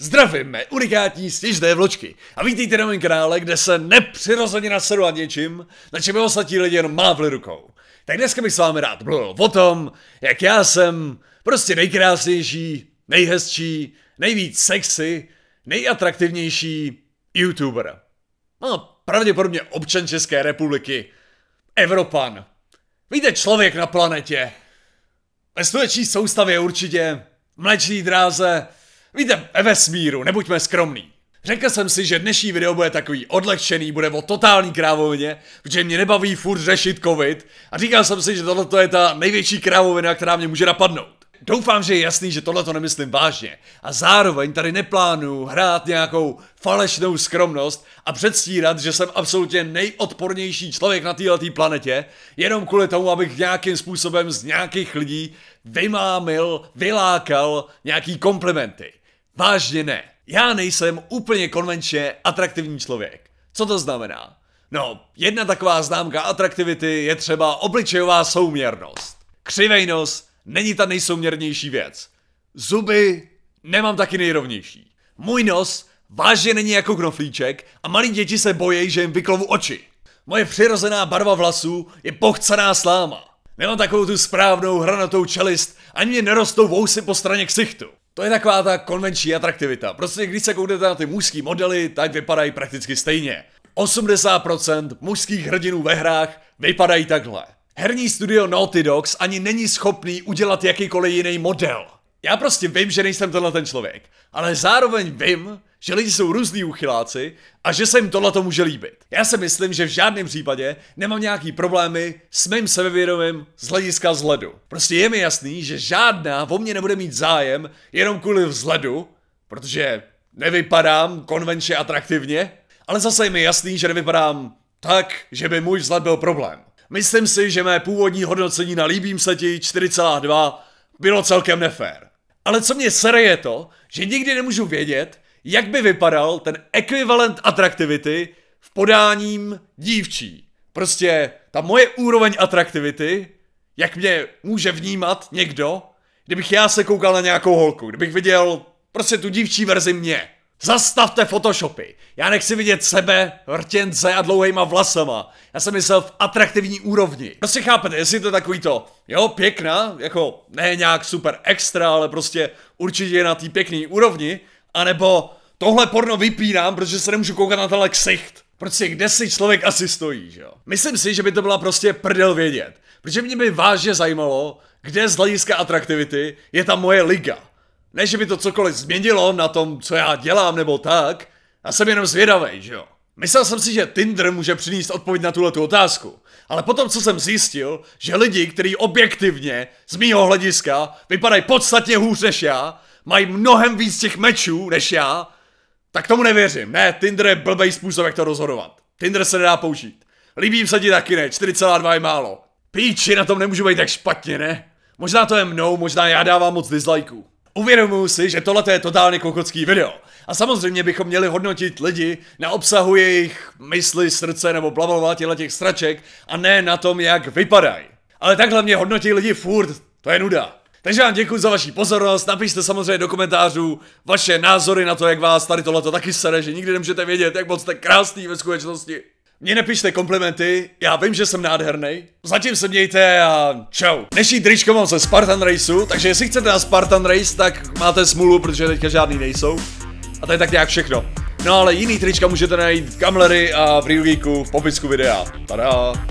Zdravím mé unikátní sněžné vločky. A vítejte na mém kanále, kde se nepřirozeně nasedu a něčím, na čem ostatní lidi jen mávli rukou. Tak dneska bych s vámi rád mluvil o tom, jak já jsem prostě nejkrásnější, nejhezčí, nejvíc sexy, nejatraktivnější youtuber. No, pravděpodobně občan České republiky. Evropan. Víte, člověk na planetě. Ve sluneční soustavě určitě, Mlečný dráze, Víte, ve smíru, nebuďme skromní. Řekl jsem si, že dnešní video bude takový odlehčený, bude o totální krávovině, protože mě nebaví furt řešit covid a říkal jsem si, že tohle je ta největší krávovina, která mě může napadnout. Doufám, že je jasný, že tohle to nemyslím vážně. A zároveň tady neplánuju hrát nějakou falešnou skromnost a předstírat, že jsem absolutně nejodpornější člověk na této planetě, jenom kvůli tomu, abych nějakým způsobem z nějakých lidí vymámil, vylákal nějaký komplimenty. Vážně ne. Já nejsem úplně konvenčně atraktivní člověk. Co to znamená? No, jedna taková známka atraktivity je třeba obličejová souměrnost. Křivej nos, není ta nejsouměrnější věc. Zuby nemám taky nejrovnější. Můj nos vážně není jako knoflíček a malí děti se bojejí, že jim vyklovu oči. Moje přirozená barva vlasů je pochcená sláma. Nemám takovou tu správnou hranatou čelist, ani mě nerostou vousy po straně ksichtu. To je taková ta konvenční atraktivita. Prostě když se kouknete na ty mužský modely, tak vypadají prakticky stejně. 80% mužských hrdinů ve hrách vypadají takhle herní studio Naughty Dogs ani není schopný udělat jakýkoliv jiný model. Já prostě vím, že nejsem tenhle ten člověk, ale zároveň vím, že lidi jsou různý uchyláci a že se jim tohle to může líbit. Já si myslím, že v žádném případě nemám nějaký problémy s mým sebevědomím z hlediska vzhledu. Prostě je mi jasný, že žádná o mě nebude mít zájem jenom kvůli vzhledu, protože nevypadám konvenčně atraktivně, ale zase je mi jasný, že nevypadám tak, že by můj vzhled byl problém. Myslím si, že mé původní hodnocení na Líbím se ti 42 bylo celkem nefér. Ale co mě sere je to, že nikdy nemůžu vědět, jak by vypadal ten ekvivalent atraktivity v podáním dívčí. Prostě ta moje úroveň atraktivity, jak mě může vnímat někdo, kdybych já se koukal na nějakou holku, kdybych viděl prostě tu dívčí verzi mě. Zastavte Photoshopy. Já nechci vidět sebe, rtěnce a dlouhejma vlasama. Já jsem myslel v atraktivní úrovni. Prostě chápete, jestli to takový to, jo, pěkná, jako ne nějak super extra, ale prostě určitě je na té pěkné úrovni, anebo tohle porno vypínám, protože se nemůžu koukat na tenhle ksicht. Prostě kde si člověk asi stojí, že jo? Myslím si, že by to byla prostě prdel vědět. Protože mě by vážně zajímalo, kde z hlediska atraktivity je ta moje liga. Ne, že by to cokoliv změnilo na tom, co já dělám nebo tak, a jsem jenom zvědavý, že jo. Myslel jsem si, že Tinder může přinést odpověď na tuhle otázku, ale potom, co jsem zjistil, že lidi, kteří objektivně, z mýho hlediska, vypadají podstatně hůř než já, mají mnohem víc těch mečů než já, tak tomu nevěřím. Ne, Tinder je blbej způsob, jak to rozhodovat. Tinder se nedá použít. Líbím se ti taky ne, 4,2 je málo. Píči, na tom nemůžu být tak špatně, ne? Možná to je mnou, možná já dávám moc dislikeů. Uvědomuji si, že tohle je totálně kokocký video. A samozřejmě bychom měli hodnotit lidi na obsahu jejich mysli, srdce nebo blablabla těle těch straček a ne na tom, jak vypadají. Ale takhle mě hodnotí lidi furt, to je nuda. Takže vám děkuji za vaši pozornost, napište samozřejmě do komentářů vaše názory na to, jak vás tady tohleto taky sere, že nikdy nemůžete vědět, jak moc jste krásný ve skutečnosti. Mně nepište komplimenty, já vím, že jsem nádherný. Zatím se mějte a čau. Dnešní tričko mám ze Spartan Raceu, takže jestli chcete na Spartan Race, tak máte smůlu, protože teďka žádný nejsou. A to je tak nějak všechno. No ale jiný trička můžete najít v Kamlery a v Real Geeku v popisku videa. Tada!